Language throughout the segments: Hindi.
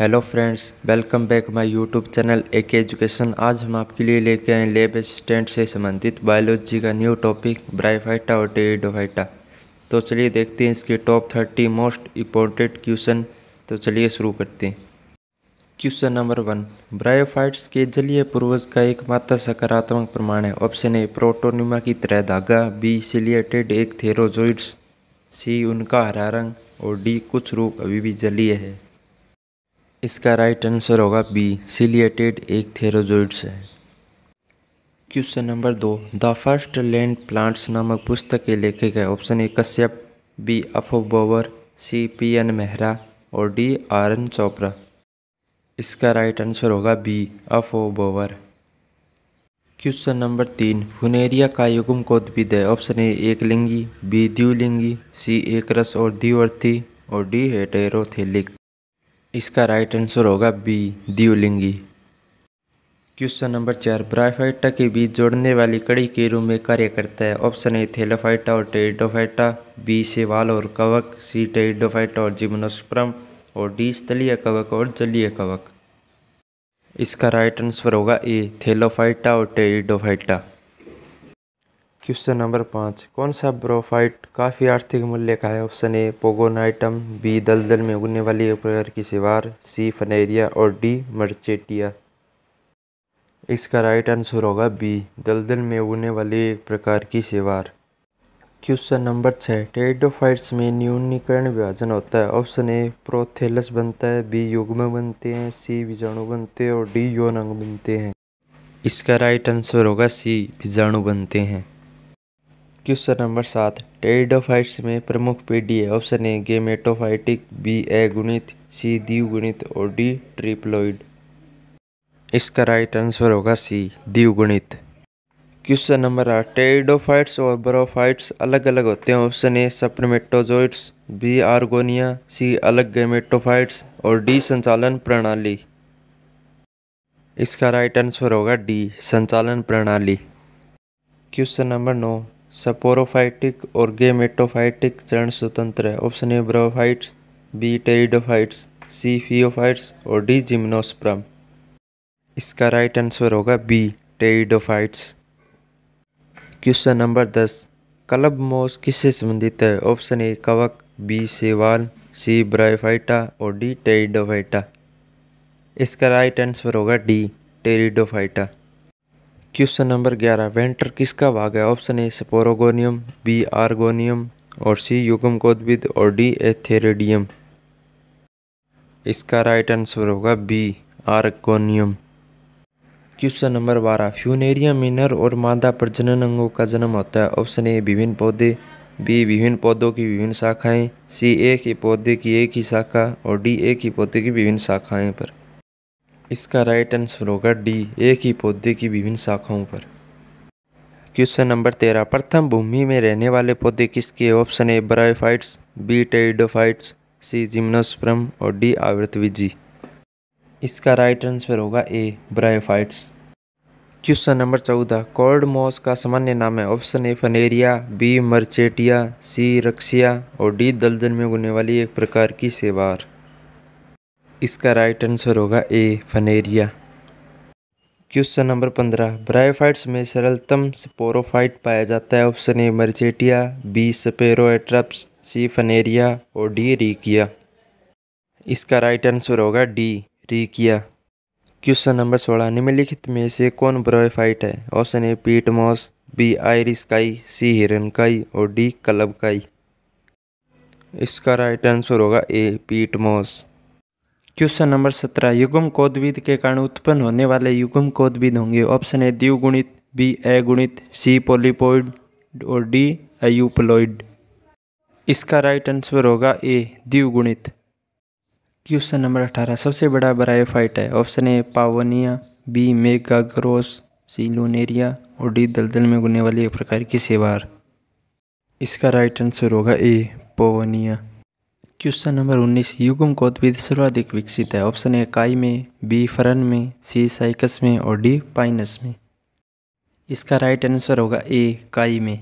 hello friends welcome back my YouTube channel A K education आज हम आपके लिए लेके आए लेब असिस्टेंट से संबंधित बायोलॉजी का न्यू टॉपिक ब्राइफाइटा और टेडोफाइटा तो चलिए देखते हैं इसके top thirty most important question तो चलिए शुरू करते हैं क्वेश्चन नंबर वन ब्रायोफाइट्स के जलीय पूर्वज का एकमात्र सकारात्मक प्रमाण है ऑप्शन ए प्रोटोनिमा की तरह धागा बी सिलियटेड एक थेरोजोइड्स सी उनका हरा रंग और डी कुछ रूप अभी भी जलीय है इसका राइट आंसर होगा बी सिलियटेड एक थेरोजोइड है क्वेश्चन नंबर दो द फर्स्ट लैंड प्लांट्स नामक पुस्तक के लेखक है option A Kashyap B F O Bower C P N Mehra और डी आर एन चोपड़ा इसका राइट आंसर होगा बी अफोबोवर क्वेश्चन नंबर तीन फुनेरिया का युगम को उद्भिद है ऑप्शन ए एक लिंगी बी द्यूलिंगी सी एक रस और द्विवर्थी और डी हेटेरोथेलिक इसका राइट आंसर होगा बी दियोलिंगी क्वेश्चन नंबर चार ब्राइफाइटा के बीच जोड़ने वाली कड़ी के रूप में कार्य करता है ऑप्शन ए थेलोफाइटा और टेडोफाइटा बी सेवाल और कवक सी टेडोफाइटा और जिम्नोस्प्रम और डी स्थलीय कवक और जलीय कवक इसका राइट आंसर होगा ए थेलोफाइटा और टेडोफाइटा क्वेश्चन नंबर पाँच कौन सा ब्रोफाइट काफ़ी आर्थिक मूल्य का है ऑप्शन ए पोगोनाइटम बी दलदल में उगने वाली एक प्रकार की सिवार सी फनेरिया और डी मर्चेटिया इसका राइट आंसर होगा बी दलदल में उगने वाली एक प्रकार की सिवार क्वेश्चन नंबर छः टेडोफाइट्स में न्यूनीकरण विभाजन होता है ऑप्शन ए प्रोथेलस बनता है बी युग्म बनते हैं सी बीजाणु बनते हैं और डी यौन अंग बनते हैं इसका राइट आंसर होगा सी बीजाणु बनते हैं क्वेश्चन नंबर सात टेरिडोफाइट्स में प्रमुख पीढ़ी है ऑप्शन ए गेमेटोफाइटिक बी ए गुणित सी गुणित और डी ट्रिप्लोइड इसका राइट आंसर होगा सी गुणित क्वेश्चन नंबर आठ टेरिडोफाइट्स और बरोफाइट्स अलग अलग होते हैं ऑप्शन ए सप्रमेटोजोइट्स बी आर्गोनिया सी अलग गेमेटोफाइट्स और डी संचालन प्रणाली इसका राइट आंसर होगा डी संचालन प्रणाली क्वेश्चन नंबर नौ सपोरोफाइटिक और गेमेटोफाइटिक चरण स्वतंत्र है option A bryophytes B pteridophytes C phaeophytes और डी जिम्नोस्प्रम इसका राइट आंसर होगा बी टेरिडोफाइट्स क्वेश्चन नंबर दस क्लब मोस किससे संबंधित है ऑप्शन ए कवक बी सेवाल सी ब्राइफाइटा और डी टेरिडोफाइटा इसका राइट आंसर होगा डी टेरिडोफाइटा क्वेश्चन नंबर ग्यारह वेंटर किसका भाग है ऑप्शन ए सपोरोगोनियम बी आर्गोनियम और सी युगम कोदविद और डी एथेरेडियम इसका राइट आंसर होगा बी आर्गोनियम क्वेश्चन नंबर बारह फ्यूनेरिया मिनर और मादा प्रजनन अंगों का जन्म होता है ऑप्शन ए विभिन्न पौधे बी विभिन्न पौधों की विभिन्न शाखाएं सी एक ही पौधे की एक ही शाखा और डी एक ही पौधे की विभिन्न शाखाएं पर इसका राइट आंसर होगा डी एक ही पौधे की विभिन्न शाखाओं पर क्वेश्चन नंबर तेरह प्रथम भूमि में रहने वाले पौधे किसके option A bryophytes B pteridophytes C gymnosperm और डी आवृतविजी इसका राइट आंसर होगा ए ब्रायोफाइट्स क्वेश्चन नंबर चौदह कॉर्ड मॉस का सामान्य नाम है ऑप्शन ए फनेरिया बी मर्चेटिया सी रक्सिया और डी दलदल में उगने वाली एक प्रकार की सेवार इसका राइट आंसर होगा ए फनेरिया क्वेश्चन नंबर पंद्रह ब्रायोफाइट्स में सरलतम स्पोरोफाइट पाया जाता है ऑप्शन ए मर्चेटिया बी स्पेरोट्रप्स सी फनेरिया और डी रीकिया इसका राइट आंसर होगा डी रीकिया क्वेश्चन नंबर सोलह निम्नलिखित में से कौन ब्रायोफाइट है ऑप्शन ए पीट मॉस बी आयरिस काई सी हिरनकाई और डी कलब काई इसका राइट आंसर होगा ए पीट मॉस क्वेश्चन नंबर सत्रह युगम कोदविद के कारण उत्पन्न होने वाले युगम कोदविद होंगे ऑप्शन ए द्विगुणित बी अगुणित सी पोलिपोइड और डी अयुपलोइड इसका राइट आंसर होगा ए द्विगुणित क्वेश्चन नंबर अठारह सबसे बड़ा ब्रायोफाइट है ऑप्शन ए पावनिया बी मेगाग्रोस सी लोनेरिया और डी दलदल में गुने वाली एक प्रकार की सेवार इसका राइट आंसर होगा ए पोवनिया क्वेश्चन नंबर 19 युगम को उद्भिद सर्वाधिक विकसित है ऑप्शन ए काई में बी फरन में सी साइकस में और डी पाइनस में इसका राइट आंसर होगा ए काई में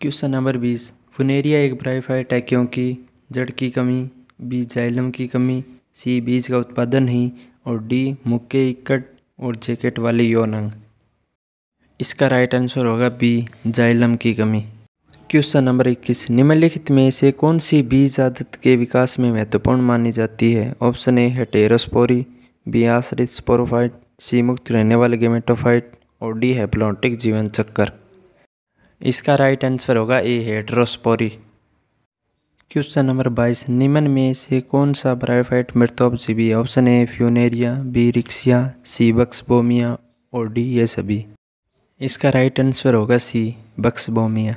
क्वेश्चन नंबर 20 फुनेरिया एक ब्राइफाइट है क्योंकि जड़ की कमी बी जाइलम की कमी सी बीज का उत्पादन ही और डी मुक्के इकट और जैकेट वाले यौन अंग इसका राइट आंसर होगा बी जाइलम की कमी क्वेश्चन नंबर इक्कीस निम्नलिखित में से कौन सी बीज आदत के विकास में महत्वपूर्ण मानी जाती है ऑप्शन ए है टेरोस्पोरी बी आश्रित स्पोरोफाइट सी मुक्त रहने वाले गेमेटोफाइट और डी है प्लॉन्टिक जीवन चक्कर इसका राइट आंसर होगा ए हेड्रोस्पोरी क्वेश्चन नंबर बाईस निम्न में से कौन सा ब्रायोफाइट मृतोपजीवी option A Funaria B Riccia C Buxbaumia और डी ये सभी इसका राइट आंसर होगा सी बक्सबोमिया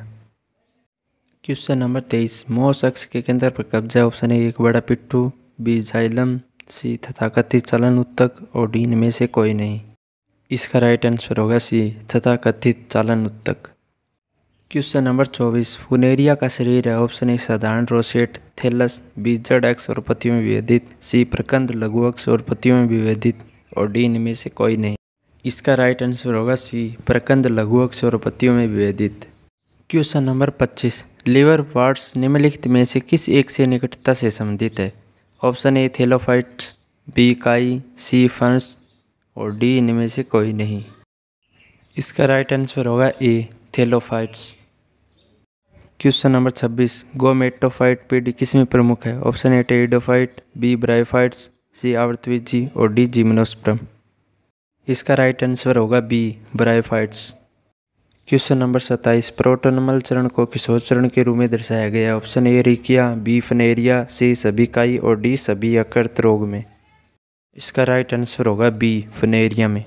क्वेश्चन नंबर तेईस मोह शख्स के केंद्र पर कब्जा ऑप्शन है एक बड़ा पिट्ठू बी जाइलम सी तथाकथित चलन उत्तक और डीन में से कोई नहीं इसका राइट आंसर होगा सी तथाकथित चालन उत्तक क्वेश्चन नंबर चौबीस फुनेरिया का शरीर है ऑप्शन ए साधारण रोसेट थेलस बी जड एक्स और पतियों में विभेदित सी प्रकंद लघु अक्ष और पतियों में विभेदित और डीन में से कोई नहीं इसका राइट आंसर होगा सी प्रकंद लघु अक्ष और पतियों में विभेदित क्वेश्चन नंबर 25 लीवर वार्ड्स निम्नलिखित में से किस एक से निकटता से संबंधित है ऑप्शन ए थेलोफाइट्स बी काई सी फंस और डी इनमें से कोई नहीं इसका राइट आंसर होगा ए थेलोफाइट्स क्वेश्चन नंबर 26 गोमेटोफाइट पीढ़ी किसमें प्रमुख है option A pteridophyte B bryophytes C आवर्तवी और डी जिम्नोस्प्रम इसका राइट आंसर होगा बी ब्राइफाइट्स क्वेश्चन नंबर सत्ताईस प्रोटोनमल चरण को किशोर चरण के रूप में दर्शाया गया option A Riccia B Funaria C सभी काई और डी सभी अकर्त रोग में इसका राइट आंसर होगा बी फनेरिया में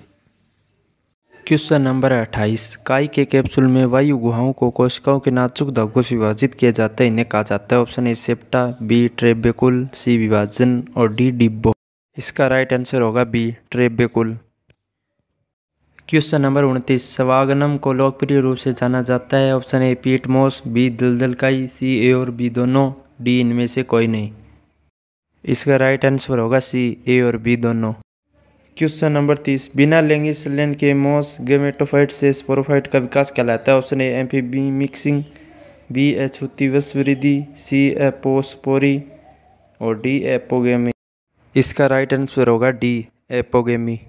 क्वेश्चन नंबर अट्ठाईस काई के कैप्सूल में वायु गुहाओं को कोशिकाओं के नाचुक धागों से विभाजित किया जाता है इन्हें कहा जाता है option A septa B trabeculae C विभाजन और डी डिब्बो इसका राइट आंसर होगा बी ट्रेबेकुल क्वेश्चन नंबर उनतीस सवागनम को लोकप्रिय रूप से जाना जाता है ऑप्शन ए पीट मोस बी दिलदलकाई सी ए और बी दोनों डी इनमें से कोई नहीं इसका राइट आंसर होगा सी ए और बी दोनों क्वेश्चन नंबर तीस बिना लैंगी सलन के मोस गेमेटोफाइट से स्पोरोफाइट का विकास कहलाता है ऑप्शन ए एम बी मिक्सिंग बी होती वृद्धि सी पोस्पोरी और डी एपोगेमी इसका राइट आंसर होगा डी एपोगेमी